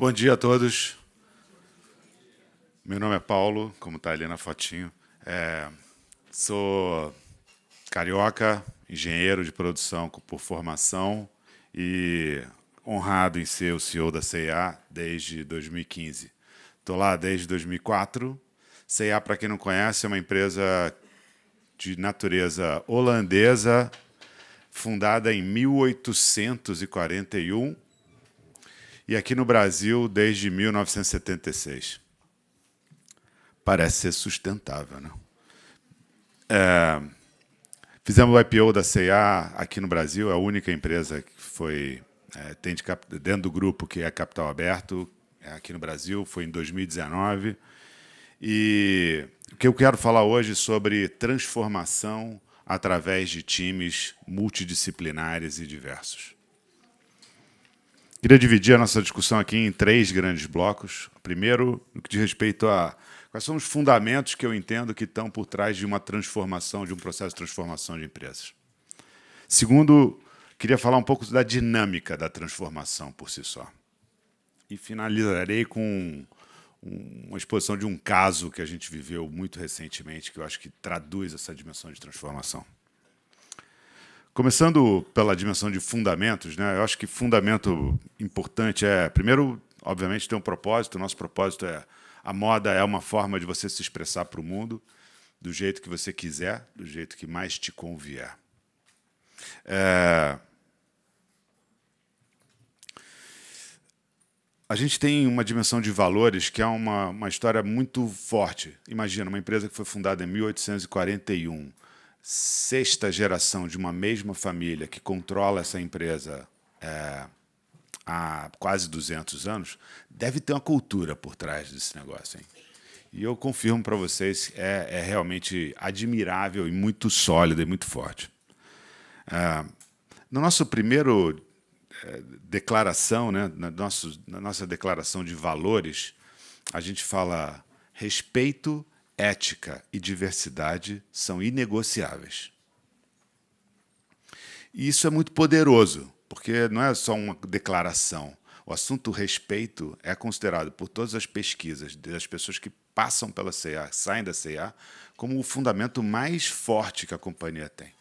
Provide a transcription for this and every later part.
Bom dia a todos. Meu nome é Paulo, como está ali na fotinho. É, sou carioca, engenheiro de produção por formação e honrado em ser o CEO da CEA desde 2015. Estou lá desde 2004. CEA, para quem não conhece, é uma empresa de natureza holandesa, fundada em 1841 e aqui no Brasil desde 1976. Parece ser sustentável, não? Né? É, fizemos o IPO da CA aqui no Brasil, é a única empresa que foi é, tem de, dentro do grupo que é capital aberto é, aqui no Brasil, foi em 2019. E o que eu quero falar hoje é sobre transformação através de times multidisciplinares e diversos. Queria dividir a nossa discussão aqui em três grandes blocos. Primeiro, no que diz respeito a quais são os fundamentos que eu entendo que estão por trás de uma transformação, de um processo de transformação de empresas. Segundo, queria falar um pouco da dinâmica da transformação por si só. E finalizarei com uma exposição de um caso que a gente viveu muito recentemente, que eu acho que traduz essa dimensão de transformação. Começando pela dimensão de fundamentos, né? Eu acho que fundamento importante é, primeiro, obviamente, ter um propósito. O nosso propósito é a moda é uma forma de você se expressar para o mundo do jeito que você quiser, do jeito que mais te convier. É... A gente tem uma dimensão de valores que é uma, uma história muito forte. Imagina, uma empresa que foi fundada em 1841 sexta geração de uma mesma família que controla essa empresa é, há quase 200 anos, deve ter uma cultura por trás desse negócio. Hein? E eu confirmo para vocês, é, é, realmente admirável e muito sólida e muito forte. É, no nosso primeiro é, declaração, né, na, nosso, na nossa declaração de valores, a gente fala respeito ética e diversidade são inegociáveis. E isso é muito poderoso, porque não é só uma declaração. O assunto respeito é considerado por todas as pesquisas das pessoas que passam pela CA, saem da CA, como o fundamento mais forte que a companhia tem.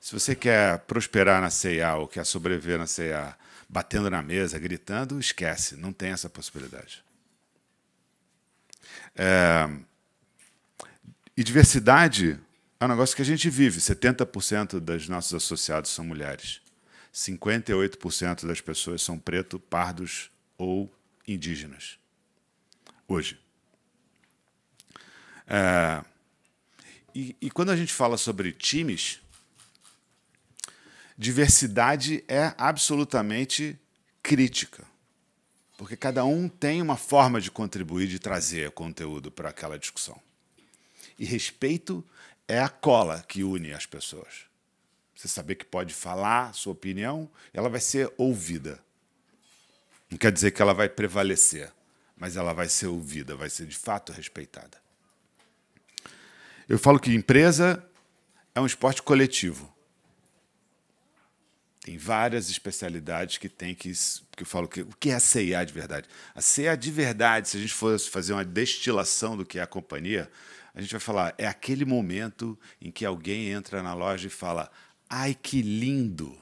Se você quer prosperar na CA ou quer sobreviver na CA, batendo na mesa, gritando, esquece, não tem essa possibilidade. É... E diversidade é um negócio que a gente vive. 70% das nossos associados são mulheres. 58% das pessoas são preto, pardos ou indígenas. Hoje. É... E, e quando a gente fala sobre times, diversidade é absolutamente crítica porque cada um tem uma forma de contribuir, de trazer conteúdo para aquela discussão. E respeito é a cola que une as pessoas. Você saber que pode falar sua opinião, ela vai ser ouvida. Não quer dizer que ela vai prevalecer, mas ela vai ser ouvida, vai ser de fato respeitada. Eu falo que empresa é um esporte coletivo. Tem várias especialidades que tem que. que eu falo que o que é a CIA de verdade? A CIA de verdade, se a gente fosse fazer uma destilação do que é a companhia, a gente vai falar, é aquele momento em que alguém entra na loja e fala: ai, que lindo!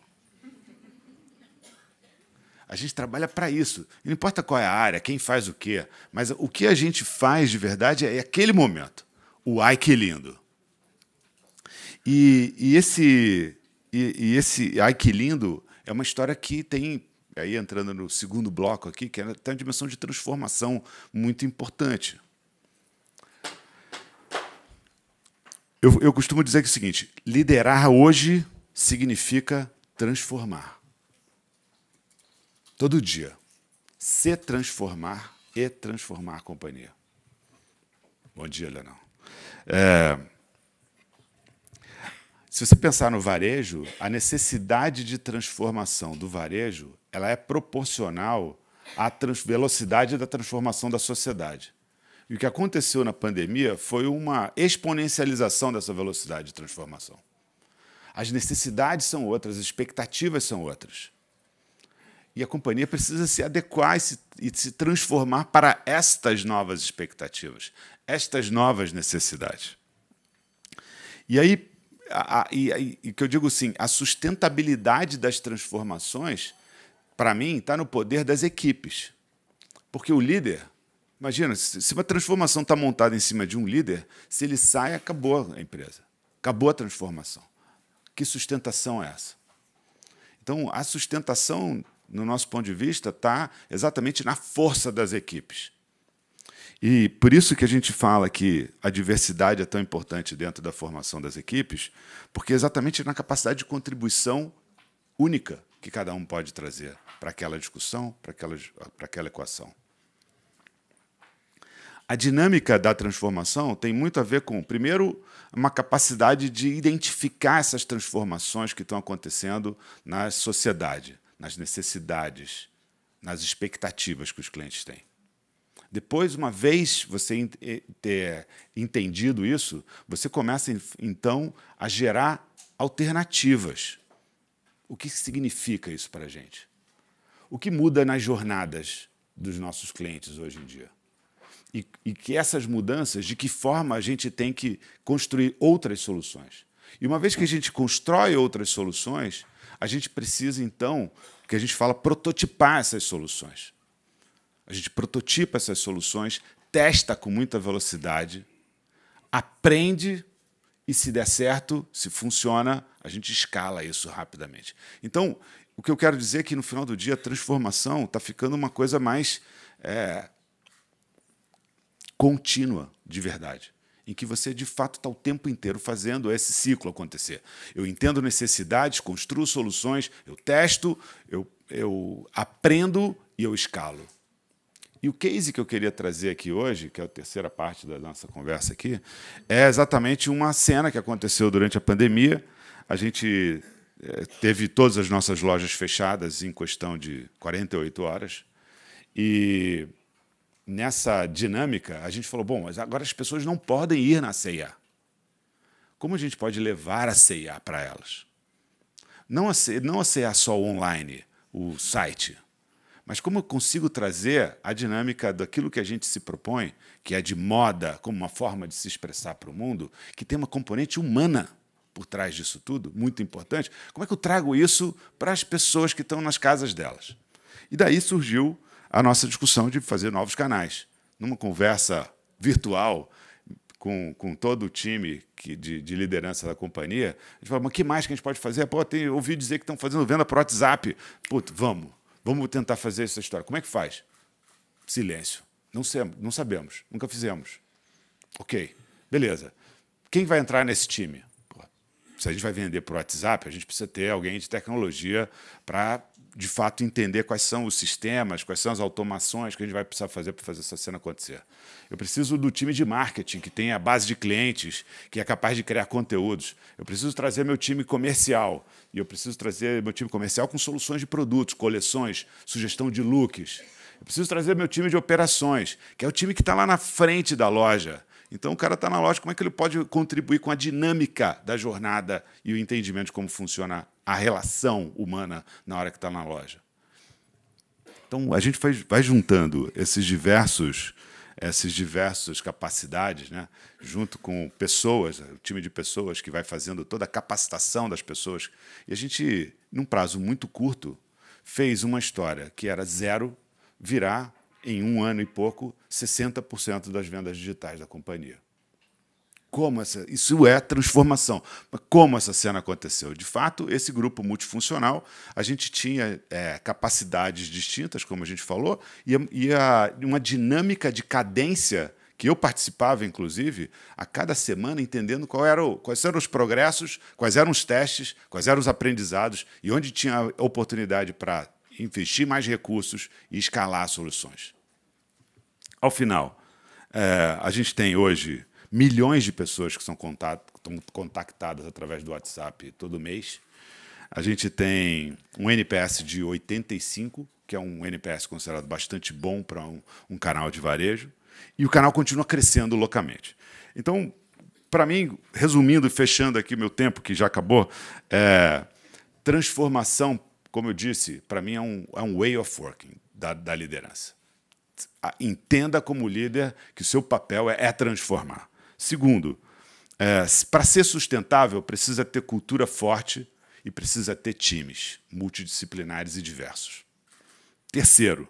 A gente trabalha para isso. Não importa qual é a área, quem faz o quê, mas o que a gente faz de verdade é aquele momento. O ai, que lindo! E, e esse e, e esse Ai Que Lindo é uma história que tem, aí entrando no segundo bloco aqui, que é, tem uma dimensão de transformação muito importante. Eu, eu costumo dizer que é o seguinte: liderar hoje significa transformar. Todo dia. Se transformar e transformar a companhia. Bom dia, Leonel. É... Se você pensar no varejo, a necessidade de transformação do varejo ela é proporcional à velocidade da transformação da sociedade. E o que aconteceu na pandemia foi uma exponencialização dessa velocidade de transformação. As necessidades são outras, as expectativas são outras. E a companhia precisa se adequar e se, e se transformar para estas novas expectativas, estas novas necessidades. E aí, a, a, e, e que eu digo assim, a sustentabilidade das transformações, para mim, está no poder das equipes. Porque o líder, imagina, se uma transformação está montada em cima de um líder, se ele sai, acabou a empresa, acabou a transformação. Que sustentação é essa? Então, a sustentação, no nosso ponto de vista, está exatamente na força das equipes. E por isso que a gente fala que a diversidade é tão importante dentro da formação das equipes, porque é exatamente na capacidade de contribuição única que cada um pode trazer para aquela discussão, para aquela, para aquela equação. A dinâmica da transformação tem muito a ver com, primeiro, uma capacidade de identificar essas transformações que estão acontecendo na sociedade, nas necessidades, nas expectativas que os clientes têm. Depois, uma vez você eh, ter entendido isso, você começa então a gerar alternativas. O que significa isso para a gente? O que muda nas jornadas dos nossos clientes hoje em dia? E, e, que essas mudanças, de que forma a gente tem que construir outras soluções? E uma vez que a gente constrói outras soluções, a gente precisa então, que a gente fala, prototipar essas soluções. A gente prototipa essas soluções, testa com muita velocidade, aprende e, se der certo, se funciona, a gente escala isso rapidamente. Então, o que eu quero dizer é que no final do dia a transformação está ficando uma coisa mais é, contínua, de verdade em que você de fato está o tempo inteiro fazendo esse ciclo acontecer. Eu entendo necessidades, construo soluções, eu testo, eu, eu aprendo e eu escalo. E o case que eu queria trazer aqui hoje, que é a terceira parte da nossa conversa aqui, é exatamente uma cena que aconteceu durante a pandemia. A gente é, teve todas as nossas lojas fechadas em questão de 48 horas. E nessa dinâmica, a gente falou: bom, mas agora as pessoas não podem ir na ceia. Como a gente pode levar a ceia para elas? Não a ceia, só online, o site mas como eu consigo trazer a dinâmica daquilo que a gente se propõe, que é de moda, como uma forma de se expressar para o mundo, que tem uma componente humana por trás disso tudo, muito importante, como é que eu trago isso para as pessoas que estão nas casas delas? E daí surgiu a nossa discussão de fazer novos canais. Numa conversa virtual com, com todo o time que, de, de, liderança da companhia, a gente falou, mas o que mais que a gente pode fazer? Pô, tem, ouvi dizer que estão fazendo venda por WhatsApp. Puto, vamos. Vamos tentar fazer essa história. Como é que faz? Silêncio. Não, sei, não sabemos, nunca fizemos. Ok, beleza. Quem vai entrar nesse time? se a gente vai vender por WhatsApp, a gente precisa ter alguém de tecnologia para de fato entender quais são os sistemas, quais são as automações que a gente vai precisar fazer para fazer essa cena acontecer. Eu preciso do time de marketing, que tem a base de clientes, que é capaz de criar conteúdos. Eu preciso trazer meu time comercial. E eu preciso trazer meu time comercial com soluções de produtos, coleções, sugestão de looks. Eu preciso trazer meu time de operações, que é o time que está lá na frente da loja então o cara está na loja, como é que ele pode contribuir com a dinâmica da jornada e o entendimento de como funciona a relação humana na hora que está na loja? Então a gente vai juntando esses diversos essas diversas capacidades, né? junto com pessoas, o time de pessoas que vai fazendo toda a capacitação das pessoas. E a gente, num prazo muito curto, fez uma história que era zero virar em um ano e pouco, 60% das vendas digitais da companhia. Como essa, isso é transformação. Mas como essa cena aconteceu? De fato, esse grupo multifuncional, a gente tinha é, capacidades distintas, como a gente falou, e, e a, uma dinâmica de cadência que eu participava, inclusive, a cada semana entendendo era o, quais eram os progressos, quais eram os testes, quais eram os aprendizados e onde tinha oportunidade para investir mais recursos e escalar soluções. Ao final, é, a gente tem hoje milhões de pessoas que são contactadas através do WhatsApp todo mês. A gente tem um NPS de 85, que é um NPS considerado bastante bom para um, um canal de varejo. E o canal continua crescendo loucamente. Então, para mim, resumindo e fechando aqui meu tempo, que já acabou, é, transformação como eu disse, para mim é um, é um way of working da, da liderança. Entenda como líder que o seu papel é, é transformar. Segundo, é, para ser sustentável, precisa ter cultura forte e precisa ter times multidisciplinares e diversos. Terceiro,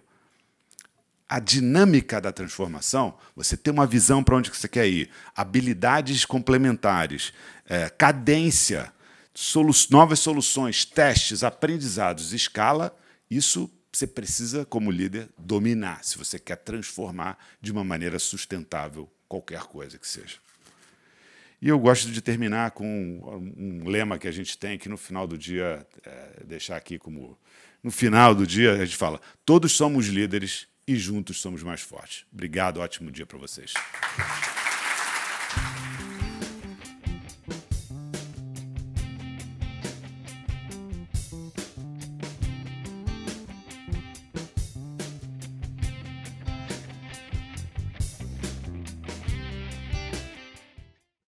a dinâmica da transformação, você tem uma visão para onde você quer ir, habilidades complementares, é, cadência solu novas soluções, testes, aprendizados, escala, isso você precisa, como líder, dominar se você quer transformar de uma maneira sustentável qualquer coisa que seja. E eu gosto de terminar com um, um lema que a gente tem, que no final do dia, é, deixar aqui como. No final do dia, a gente fala: todos somos líderes e juntos somos mais fortes. Obrigado, ótimo dia para vocês.